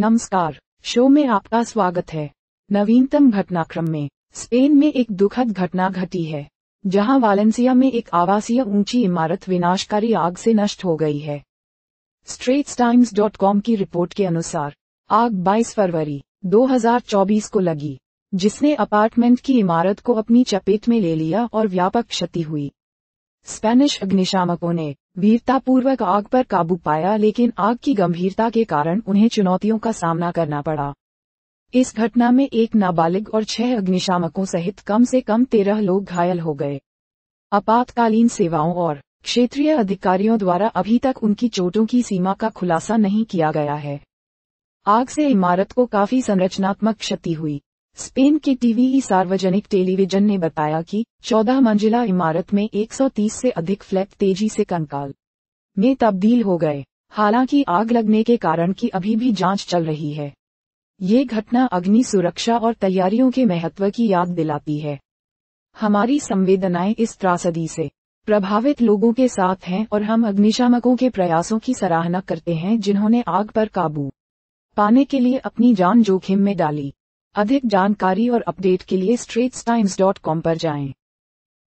नमस्कार शो में आपका स्वागत है नवीनतम घटनाक्रम में स्पेन में एक दुखद घटना घटी है जहां वालेंसिया में एक आवासीय ऊंची इमारत विनाशकारी आग से नष्ट हो गई है स्ट्रेट्स टाइम्स डॉट कॉम की रिपोर्ट के अनुसार आग 22 फरवरी 2024 को लगी जिसने अपार्टमेंट की इमारत को अपनी चपेट में ले लिया और व्यापक क्षति हुई स्पेनिश अग्निशामकों ने वीरतापूर्वक आग पर काबू पाया लेकिन आग की गंभीरता के कारण उन्हें चुनौतियों का सामना करना पड़ा इस घटना में एक नाबालिग और छह अग्निशामकों सहित कम से कम तेरह लोग घायल हो गए आपातकालीन सेवाओं और क्षेत्रीय अधिकारियों द्वारा अभी तक उनकी चोटों की सीमा का खुलासा नहीं किया गया है आग से इमारत को काफी संरचनात्मक क्षति हुई स्पेन के टीवी सार्वजनिक टेलीविजन ने बताया कि 14 मंजिला इमारत में 130 से अधिक फ्लैट तेजी से कंकाल में तब्दील हो गए हालांकि आग लगने के कारण की अभी भी जांच चल रही है ये घटना अग्नि सुरक्षा और तैयारियों के महत्व की याद दिलाती है हमारी संवेदनाएं इस त्रासदी से प्रभावित लोगों के साथ हैं और हम अग्निशामकों के प्रयासों की सराहना करते हैं जिन्होंने आग पर काबू पाने के लिए अपनी जान जोखिम में डाली अधिक जानकारी और अपडेट के लिए स्ट्रेट्स टाइम्स डॉट कॉम पर जाएं